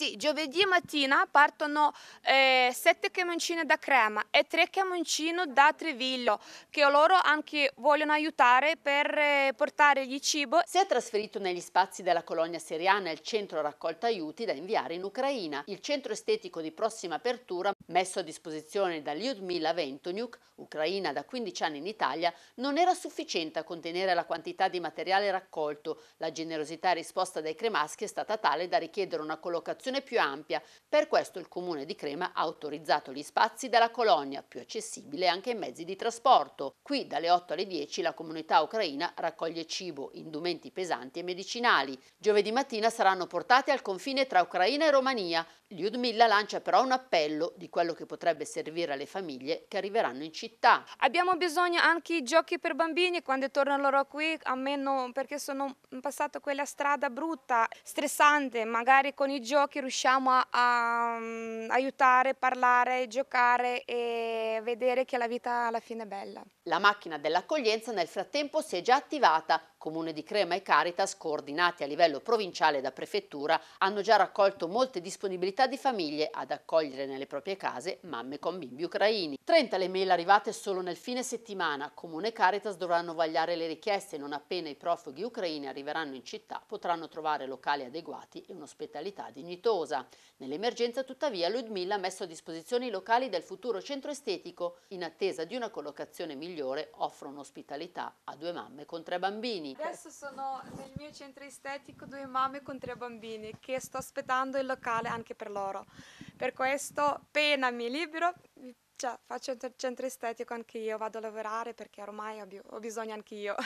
Ragazzi, giovedì mattina partono eh, 7 camioncine da Crema e tre camioncine da Treviglio, che loro anche vogliono aiutare per eh, portare gli cibo. Si è trasferito negli spazi della colonia siriana il centro raccolta aiuti da inviare in Ucraina. Il centro estetico di prossima apertura, messo a disposizione da Lyudmila Ventoniuk, ucraina da 15 anni in Italia, non era sufficiente a contenere la quantità di materiale raccolto. La generosità risposta dai cremaschi è stata tale da richiedere una collocazione circolazione più ampia. Per questo il comune di Crema ha autorizzato gli spazi della colonia, più accessibile anche ai mezzi di trasporto. Qui dalle 8 alle 10 la comunità ucraina raccoglie cibo, indumenti pesanti e medicinali. Giovedì mattina saranno portati al confine tra Ucraina e Romania. Liudmilla lancia però un appello di quello che potrebbe servire alle famiglie che arriveranno in città. Abbiamo bisogno anche di giochi per bambini quando tornano loro qui, a meno no, perché sono passato quella strada brutta, stressante, magari con i giochi che riusciamo a, a um, aiutare, parlare, giocare e vedere che la vita alla fine è bella. La macchina dell'accoglienza nel frattempo si è già attivata Comune di Crema e Caritas, coordinati a livello provinciale da prefettura, hanno già raccolto molte disponibilità di famiglie ad accogliere nelle proprie case mamme con bimbi ucraini. 30 le mail arrivate solo nel fine settimana. Comune e Caritas dovranno vagliare le richieste non appena i profughi ucraini arriveranno in città potranno trovare locali adeguati e un'ospitalità dignitosa. Nell'emergenza tuttavia Ludmilla ha messo a disposizione i locali del futuro centro estetico in attesa di una collocazione migliore offrono ospitalità a due mamme con tre bambini vita. Adesso sono nel mio centro estetico due mamme con tre bambini che sto aspettando il locale anche per loro. Per questo appena mi libero cioè, faccio il centro estetico anche io, vado a lavorare perché ormai ho, ho bisogno anche io.